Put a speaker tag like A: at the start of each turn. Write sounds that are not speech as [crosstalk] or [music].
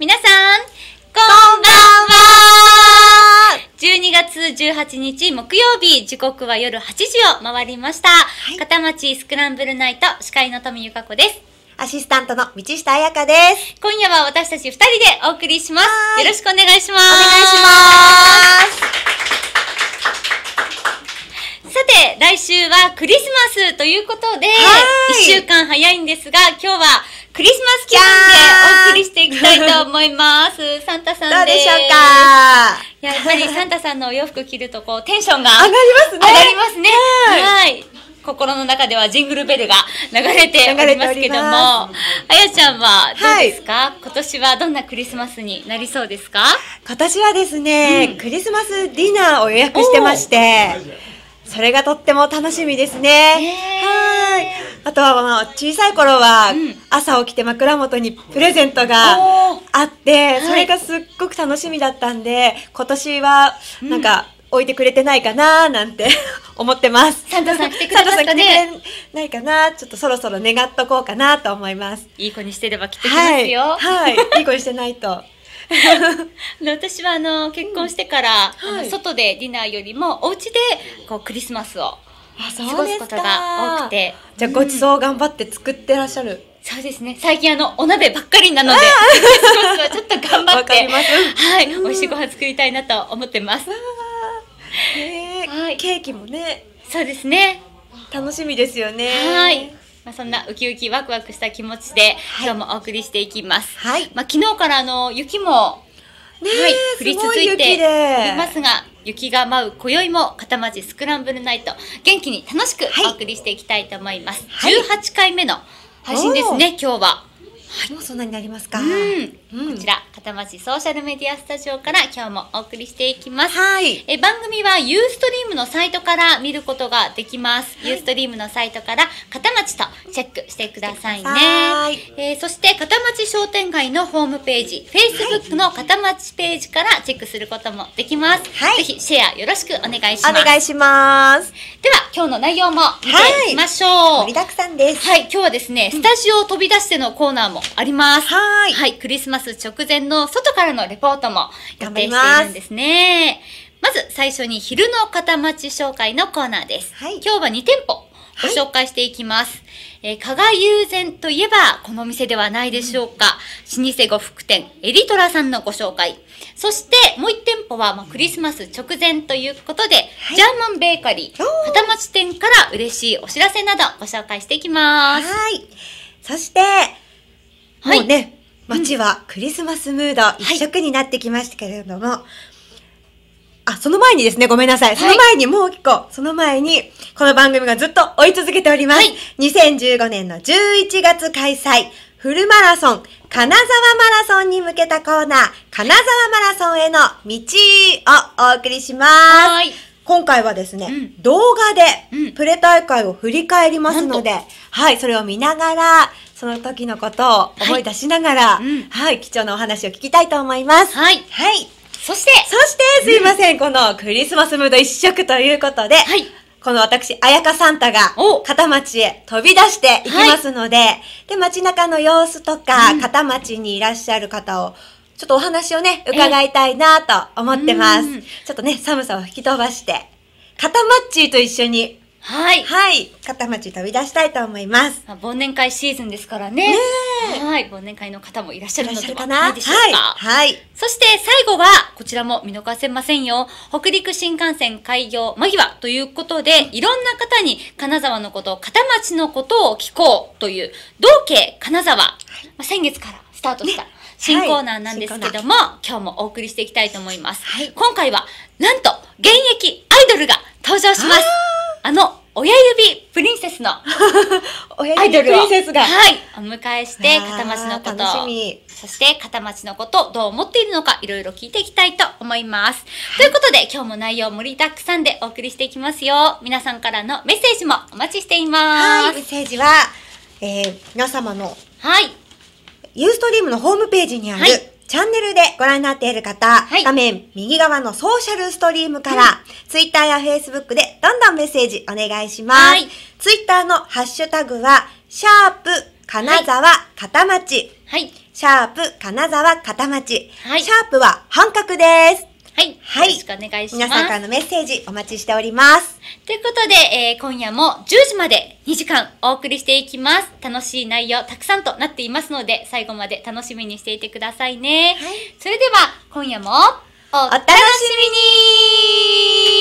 A: 皆さん、こんばんは !12 月18日木曜日、時刻は夜8時を回りました。はい、片町スクランブルナイト、司会の富由香子です。アシスタントの道下彩香です。今夜は私たち二人でお送りします。よろしくお願いします。お願いします。さて、来週はクリスマスということで、一週間早いんですが、今日はクリスマス気分でお送りしていきたいと思います。[laughs] サンタさんでしょうかやっぱりサンタさんのお洋服着るとこうテンションが上がりますね。上がりますね。はい。心の中ではジングルベルが流れておりますけども、あやちゃんはどうですか、はい、今年はどんなクリスマスになりそうですか今年はですね、うん、クリスマスデ
B: ィナーを予約してまして、それがとっても楽しみですね。あとは、まあ、小さい頃は、朝起きて枕元にプレゼントがあって、それがすっごく楽しみだったんで、今年は、なんか、置いてくれてないかななんて [laughs] 思ってます。サンタさん来てくれな、ね、ないかなちょっとそろそろ願っとこうかなと思います。
A: いい子にしてればき
B: っとはい、はい、
A: いい子にしてないと。[laughs] 私はあの結婚してから、うんはい、外でディナーよりもお家でこでクリスマスを過ごすことが多くてじゃあごちそう頑張って作ってらっしゃる、そうですね。最近あの、お鍋ばっかりなので、はちょっと頑張って、はい、美味しいご飯作りたいなと思ってます。はい、ケーキもね。そうですね。楽しみですよね。はい。まあ、そんなウキウキワクワクした気持ちで、今日もお送りしていきます。はい。まあ、昨日からあの、雪も、ね、はい、降り続いていますが、雪が舞う今宵も片町スクランブルナイト元気に楽しくお送りしていきたいと思います、はい、18回目の配信ですね今日ははい、もうそんなになりますか。うん、うん、こちら片町ソーシャルメディアスタジオから今日もお送りしていきます、はい、え番組はユーストリームのサイトから見ることができますユーストリームのサイトから片町とチェックしてくださいね、はい、えー、そして片町商店街のホームページ Facebook の片町ページからチェックすることもできます、はい、ぜひシェアよろしくお願いしますお願いしますでは今日の内容も見ていきましょう、はい、盛りだくさんですはい今日はですねスタジオを飛び出してのコーナーもあります、はいはいクリスマスます直前の外からのレポートも予定しているんですね。ままず最初に昼の片町紹介のコーナーです。はい、今日は2店舗ご紹介していきます。はい、えー、加賀友禅といえば、この店ではないでしょうか。うん、老舗呉服店、エリトラさんのご紹介。そして、もう1店舗は、まあ、クリスマス直前ということで、はい、ジャーマンベーカリー、片町店から嬉しいお知らせなどご紹介していきます。はい。そして、はい、もうね、街
B: はクリスマスムード一色になってきましたけれども、はい、あ、その前にですね、ごめんなさい。その前に、もう一個、その前に、この番組がずっと追い続けております。はい、2015年の11月開催、フルマラソン、金沢マラソンに向けたコーナー、金沢マラソンへの道をお送りします。今回はですね、うん、動画でプレ大会を振り返りますので、はい、それを見ながら、その時のことを思い出しながら、はい、はい、貴重なお話を聞きたいと思います。はい。はい。そして、そして、すいません、このクリスマスムード一色ということで、はい。この私、やかサンタが、片町へ飛び出していきますので、はい、で、街中の様子とか、片町にいらっしゃる方を、ちょっとお話をね、伺いたいなと思ってます。ちょっとね、寒さを吹き飛ばして、片町マッチーと一緒に、はい。はい。片町飛び出し
A: たいと思います。まあ、忘年会シーズンですからね。ねはい。忘年会の方もいらっしゃるのではないでしょうか。はい。はい、そして最後は、こちらも見逃せませんよ。北陸新幹線開業間際ということで、いろんな方に金沢のこと、片町のことを聞こうという、道系金沢、はい、まあ、先月からスタートした。ね新コーナーなんですけども、はい、今日もお送りしていきたいと思います。はい、今回は、なんと、現役アイドルが登場します。あの、親指プリンセスの [laughs] アイドルを、はい、お迎えして、片町のこと、そして片町のことどう思っているのか、いろいろ聞いていきたいと思います。ということで、今日も内容盛りだくさんでお送りしていきますよ。皆さんからのメッセージもお待ちしています。メッセージは、
B: えー、皆様の、はい。ユーストリームのホームページにある、はい、チャンネルでご覧になっている方、はい、画面右側のソーシャルストリームから、はい、ツイッターやフェイスブックでどんどんメッセージお願いします。はい、ツイッターのハッシュタグは、シャープ金沢片町。はい。シャープ金沢片町。はい。シャープは半角です。はい。はい。よろ
A: しくお願いします。皆さんからのメッセージお待ちしております。ということで、えー、今夜も10時まで2時間お送りしていきます。楽しい内容たくさんとなっていますので、最後まで楽しみにしていてくださいね。はい、それでは、今夜もお楽しみに